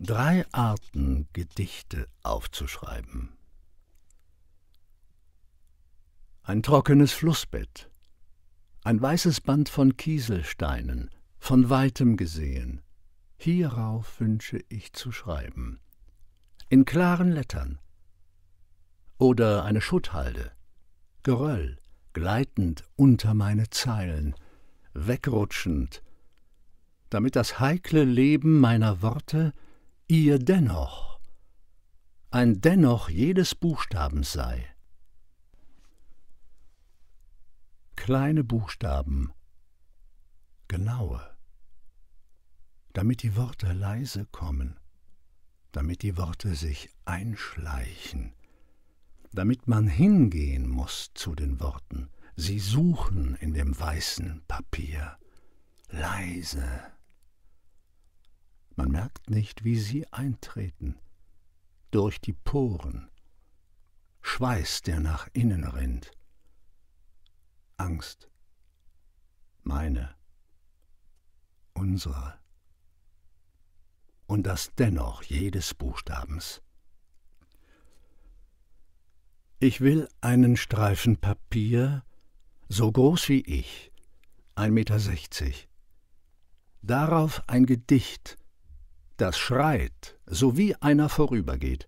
drei Arten Gedichte aufzuschreiben. Ein trockenes Flussbett, ein weißes Band von Kieselsteinen, von weitem gesehen, hierauf wünsche ich zu schreiben, in klaren Lettern. Oder eine Schutthalde, Geröll, gleitend unter meine Zeilen, wegrutschend, damit das heikle Leben meiner Worte ihr dennoch, ein dennoch jedes Buchstabens sei. Kleine Buchstaben, genaue, damit die Worte leise kommen, damit die Worte sich einschleichen, damit man hingehen muss zu den Worten, sie suchen in dem weißen Papier, leise merkt nicht, wie sie eintreten, durch die Poren, Schweiß, der nach innen rinnt, Angst, meine, unsere, und das dennoch jedes Buchstabens. Ich will einen Streifen Papier, so groß wie ich, 1,60 Meter, darauf ein Gedicht, das schreit, so wie einer vorübergeht.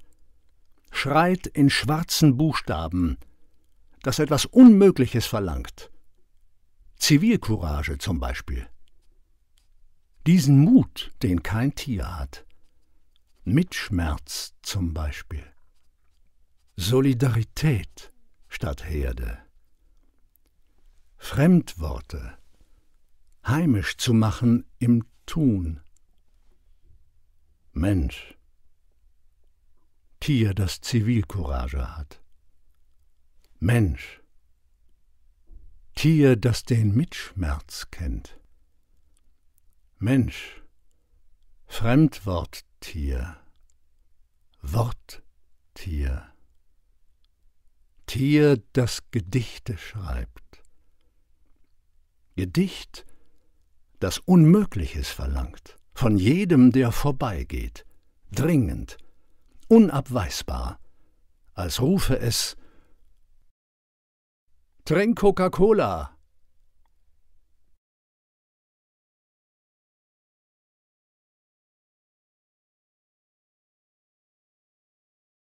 Schreit in schwarzen Buchstaben, das etwas Unmögliches verlangt. Zivilcourage zum Beispiel. Diesen Mut, den kein Tier hat. Mitschmerz zum Beispiel. Solidarität statt Herde. Fremdworte. Heimisch zu machen im Tun. Mensch. Tier, das Zivilcourage hat. Mensch. Tier, das den Mitschmerz kennt. Mensch. Fremdworttier. Worttier. Tier, das Gedichte schreibt. Gedicht, das Unmögliches verlangt von jedem, der vorbeigeht, dringend, unabweisbar, als rufe es Trink Coca-Cola,